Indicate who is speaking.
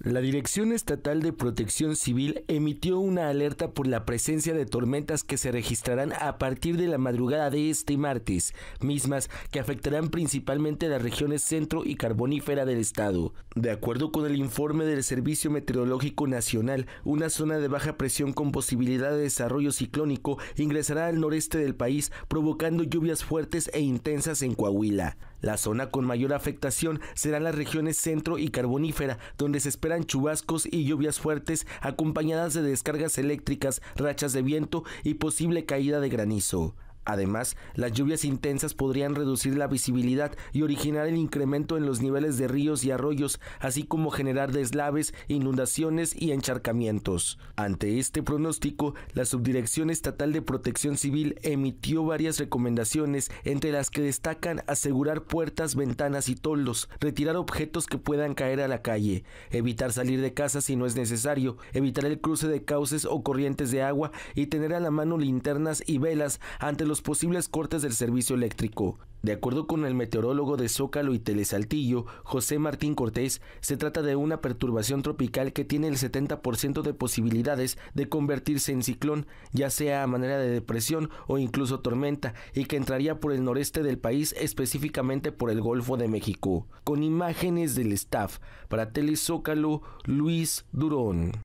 Speaker 1: La Dirección Estatal de Protección Civil emitió una alerta por la presencia de tormentas que se registrarán a partir de la madrugada de este martes, mismas que afectarán principalmente las regiones centro y carbonífera del estado. De acuerdo con el informe del Servicio Meteorológico Nacional, una zona de baja presión con posibilidad de desarrollo ciclónico ingresará al noreste del país, provocando lluvias fuertes e intensas en Coahuila. La zona con mayor afectación serán las regiones centro y carbonífera, donde se espera esperan chubascos y lluvias fuertes acompañadas de descargas eléctricas, rachas de viento y posible caída de granizo. Además, las lluvias intensas podrían reducir la visibilidad y originar el incremento en los niveles de ríos y arroyos, así como generar deslaves, inundaciones y encharcamientos. Ante este pronóstico, la Subdirección Estatal de Protección Civil emitió varias recomendaciones, entre las que destacan asegurar puertas, ventanas y toldos, retirar objetos que puedan caer a la calle, evitar salir de casa si no es necesario, evitar el cruce de cauces o corrientes de agua y tener a la mano linternas y velas ante los posibles cortes del servicio eléctrico. De acuerdo con el meteorólogo de Zócalo y Telesaltillo, José Martín Cortés, se trata de una perturbación tropical que tiene el 70% de posibilidades de convertirse en ciclón, ya sea a manera de depresión o incluso tormenta, y que entraría por el noreste del país, específicamente por el Golfo de México. Con imágenes del staff, para Telesócalo, Luis Durón.